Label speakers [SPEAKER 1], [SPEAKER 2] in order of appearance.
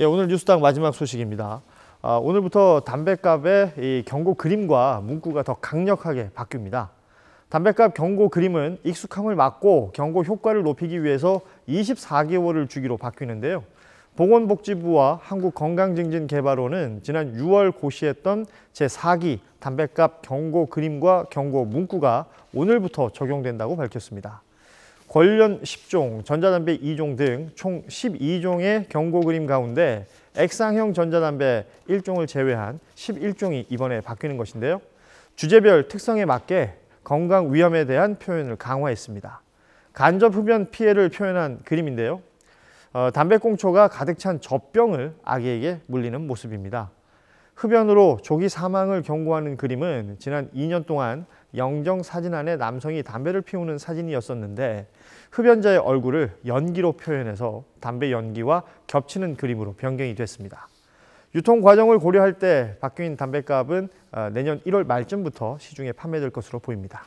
[SPEAKER 1] 예, 오늘 뉴스당 마지막 소식입니다. 아, 오늘부터 담배값의 이 경고 그림과 문구가 더 강력하게 바뀝니다. 담배값 경고 그림은 익숙함을 막고 경고 효과를 높이기 위해서 24개월을 주기로 바뀌는데요. 보건복지부와 한국건강증진개발원은 지난 6월 고시했던 제4기 담배값 경고 그림과 경고 문구가 오늘부터 적용된다고 밝혔습니다. 권련 10종, 전자담배 2종 등 총 12종의 경고 그림 가운데 액상형 전자담배 1종을 제외한 11종이 이번에 바뀌는 것인데요. 주제별 특성에 맞게 건강 위험에 대한 표현을 강화했습니다. 간접 흡연 피해를 표현한 그림인데요. 어, 담배꽁초가 가득 찬 젖병을 아기에게 물리는 모습입니다. 흡연으로 조기 사망을 경고하는 그림은 지난 2년 동안 영정 사진 안에 남성이 담배를 피우는 사진이었었는데 흡연자의 얼굴을 연기로 표현해서 담배 연기와 겹치는 그림으로 변경이 됐습니다. 유통 과정을 고려할 때 바뀐 담배값은 어, 내년 1월 말쯤부터 시중에 판매될 것으로 보입니다.